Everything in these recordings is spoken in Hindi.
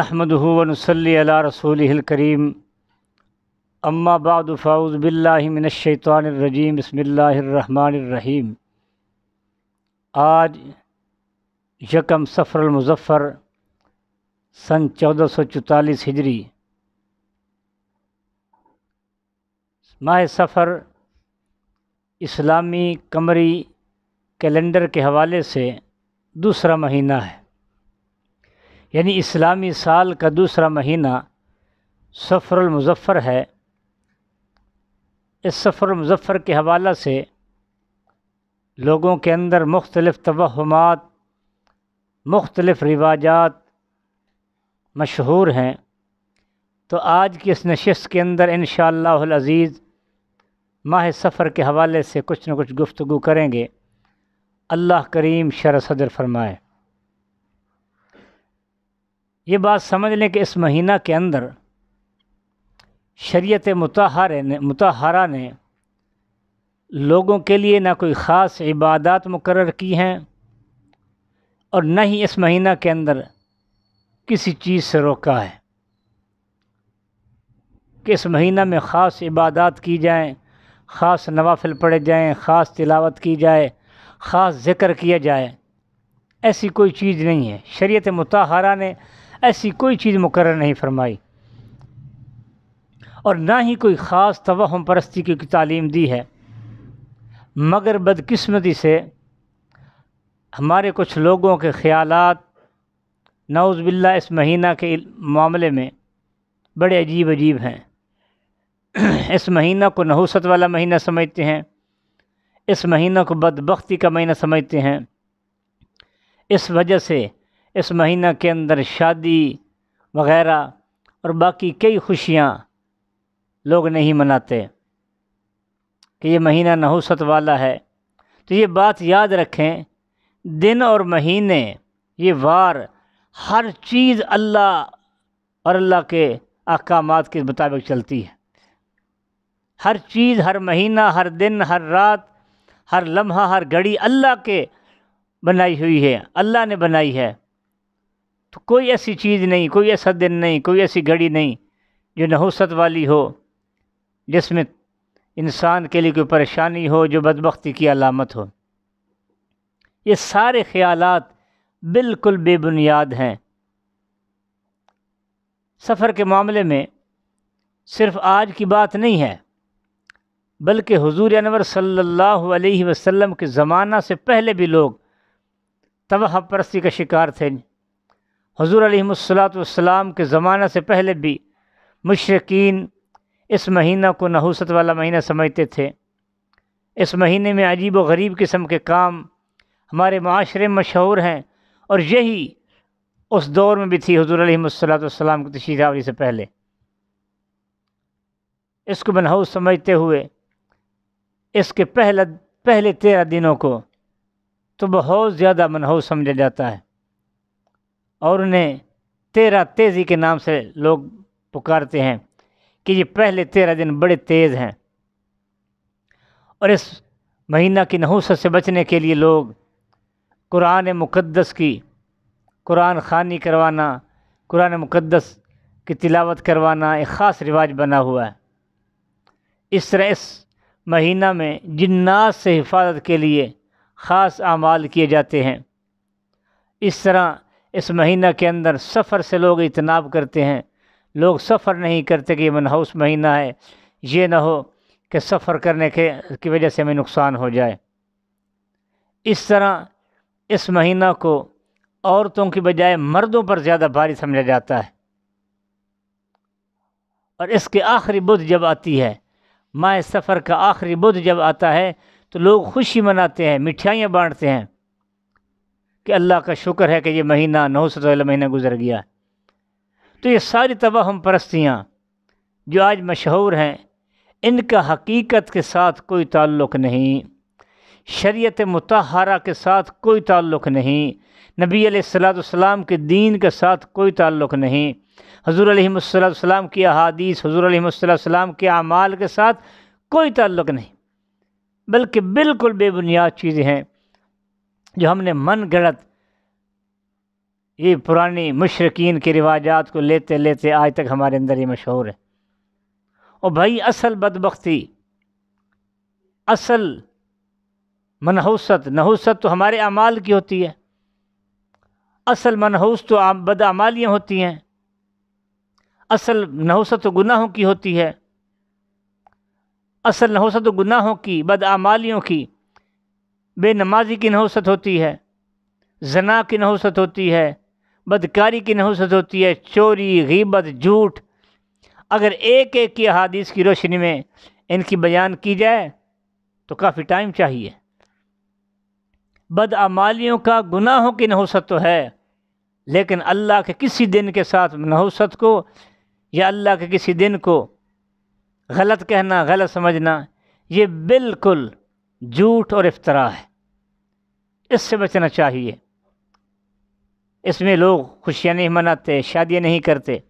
सल रसूल करीम अम्मा बादफ़ाउज़बिल्लिमिनशैतरजीम रहीम आज यकम मुजफ़र सन चौदह सौ चौतालीस हिजरी माह सफ़र इस्लामी कमरी कैलेंडर के हवाले से दूसरा महीना है यानी इस्लामी साल का दूसरा महीना मुजफ़र है इस मुजफ़र के हवाला से लोगों के अंदर मुख्तलफ तोहमात मुख्तलफ़ रिवाजात मशहूर हैं तो आज की इस नशस्त के अंदर इन अज़ीज़ माह सफ़र के हवाले से कुछ न कुछ गुफ्तु करेंगे अल्लाह करीम शर सदर फरमाए ये बात समझ लें कि इस महीना के अंदर शरीयत मतहर ने मतहरा ने लोगों के लिए ना कोई ख़ास इबादत मुकर की हैं और न ही इस महीना के अंदर किसी चीज़ से रोका है कि इस महीना में ख़ास इबादत की जाएँ ख़ास नवाफिल पढ़े जाएँ ख़ास तिलावत की जाए ख़ास ज़िक्र किया जाए ऐसी कोई चीज़ नहीं है शरीयत मतहरा ने ऐसी कोई चीज़ मुकर नहीं फरमाई और ना ही कोई ख़ास तवहम परस्ती की तालीम दी है मगर बदकिस्मती से हमारे कुछ लोगों के ख़्याल नौज़बिल्ला इस महीना के मामले में बड़े अजीब अजीब हैं इस महीना को नहूसत वाला महीना समझते हैं इस महीना को बदबख्ती का महीना समझते हैं इस वजह से इस महीना के अंदर शादी वगैरह और बाकी कई खुशियाँ लोग नहीं मनाते कि ये महीना नहुसत वाला है तो ये बात याद रखें दिन और महीने ये वार हर चीज़ अल्लाह और अल्लाह के अहकाम के मुताबिक चलती है हर चीज़ हर महीना हर दिन हर रात हर लम्हा हर घड़ी अल्लाह के बनाई हुई है अल्लाह ने बनाई है तो कोई ऐसी चीज़ नहीं कोई ऐसा दिन नहीं कोई ऐसी घड़ी नहीं जो नहुसत वाली हो जिसमें इंसान के लिए कोई परेशानी हो जो बदबख्ती की अलामत हो ये सारे ख़्यालात बिल्कुल बेबुनियाद हैं सफ़र के मामले में सिर्फ आज की बात नहीं है बल्कि हुजूर अनवर सल्लल्लाहु अलैहि वसल्लम के ज़माना से पहले भी लोग तबाह परस्ती का शिकार थे हजूर अलीसलाम के ज़माना से पहले भी मशरकिन इस महीना को नहूसत वाला महीना समझते थे इस महीने में अजीब व गरीब किस्म के काम हमारे माशरे में मशहूर हैं और यही उस दौर में भी थी हजूर अलीसलाम की तशीरावरी से पहले इसको मनहूस समझते हुए इसके पहला पहले तेरह दिनों को तो बहुत ज़्यादा मनहूस समझा जाता है और उन्हें तेरा तेज़ी के नाम से लोग पुकारते हैं कि ये पहले तेरह दिन बड़े तेज़ हैं और इस महीना की नहूसत से बचने के लिए लोग कुरान मुक़दस की कुरान खानी करवाना कुरान मुक़दस की तिलावत करवाना एक ख़ास रिवाज बना हुआ है इस तरह इस महीना में जिन्नात से हिफाजत के लिए ख़ास अमाल किए जाते हैं इस तरह इस महीना के अंदर सफ़र से लोग इतनाब करते हैं लोग सफ़र नहीं करते कि मन हाउस महीना है ये ना हो कि सफ़र करने के की वजह से हमें नुकसान हो जाए इस तरह इस महीना को औरतों की बजाय मर्दों पर ज़्यादा भारी समझा जाता है और इसके आखिरी बुध जब आती है माह सफ़र का आखिरी बुध जब आता है तो लोग खुशी मनाते हैं मिठाइयाँ बाँटते हैं कि अल्लाह का शुक्र है कि ये महीना नौ सौ महीना गुजर गया तो ये सारी तबाहम परस्तियाँ जो आज मशहूर हैं इनका हकीकत के साथ कोई ताल्लुक़ नहीं शरीयत मतहरा के साथ कोई ताल्लुक़ नहीं नबी सलाम के दीन के साथ कोई ताल्लुक़ नहीं हजूर सलाम की अहादीस हजूर सलाम के अमाल के साथ कोई ताल्लुक़ नहीं बल्कि बिल्कुल बेबुनियाद चीज़ें हैं जो हमने मन गलत ये पुरानी मशरकिन के रिवाजात को लेते लेते आज तक हमारे अंदर ये मशहूर है और भाई असल बदबख्ती असल मनहूसत नहूसत तो हमारे अमाल की होती है असल मनहूस तो बदआमालियाँ होती हैं असल नहूसत तो गुनाहों की होती है असल नहूसत तो गुनाहों की बदआमालियों की बेनमाजी की नहसत होती है जना की नहसत होती है बदकारी की नहसत होती है चोरी गीबत झूठ अगर एक एक की अदीस की रोशनी में इनकी बयान की जाए तो काफ़ी टाइम चाहिए बदअमालियों का गुनाहों की नहसत तो है लेकिन अल्लाह के किसी दिन के साथ नहूसत को या अल्लाह के किसी दिन को गलत कहना गलत समझना ये बिल्कुल झूठ और इफ्तरा है इससे बचना चाहिए इसमें लोग खुशियाँ नहीं मनाते शादियाँ नहीं करते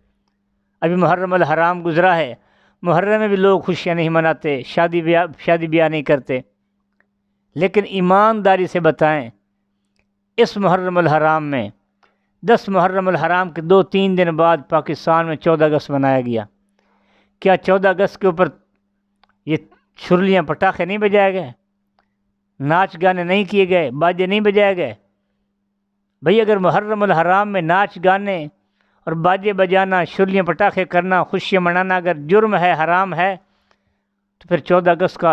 अभी मुहर्रम हराम गुज़रा है मुहर्रम में भी लोग खुशियाँ नहीं मनाते शादी ब्याह शादी ब्याह नहीं करते लेकिन ईमानदारी से बताएं इस मुहर्रम हराम में दस मुहर्रम हराम के दो तीन दिन बाद पाकिस्तान में चौदह अगस्त मनाया गया क्या चौदह अगस्त के ऊपर ये छुरलियाँ पटाखे नहीं बजाए गए नाच गाने नहीं किए गए बाजे नहीं बजाए गए भाई अगर मुहर्रम हराम में नाच गाने और बाजे बजाना शुरलियाँ पटाखे करना खुशियाँ मनाना अगर जुर्म है हराम है तो फिर चौदह अगस्त का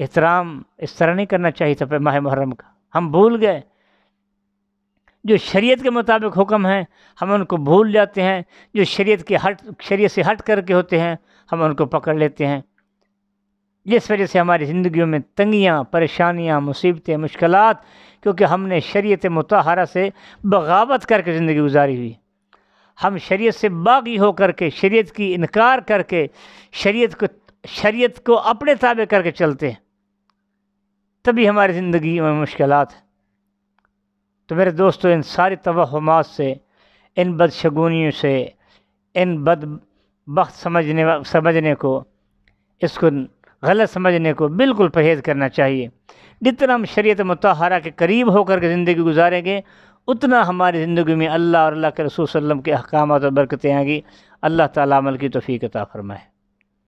एहतराम इस तरह नहीं करना चाहिए था माह मुहर्रम का हम भूल गए जो शरीयत के मुताबिक हुक्म हैं हम उनको भूल जाते हैं जो शरीयत के हट शरीयत से हट करके होते हैं हम उनको पकड़ लेते हैं जिस वजह से हमारी ज़िंदगी में तंगियाँ परेशानियाँ मुसीबतें मुश्किल क्योंकि हमने शरीत मतहरा से बगावत करके ज़िंदगी गुजारी हुई हम शरीत से बागी होकर के शरीत की इनकार करके शरीत को शरीत को अपने ताबे करके चलते हैं तभी हमारी ज़िंदगी में मुश्किल तो मेरे दोस्तों इन सारी तोहमात से इन बदशगुनियों से इन बद बख्त समझने समझने को इसको गलत समझने को बिल्कुल परहेज़ करना चाहिए जितना हम शरीत मतहरा के करीब होकर के ज़िंदगी गुजारेंगे उतना हमारी ज़िंदगी में अल्लाह और अल्लाह के रसूल वसम के अहकाम और बरकतें आएंगी अल्लाह ताला अमल की तोफ़ी अता फ़रमाए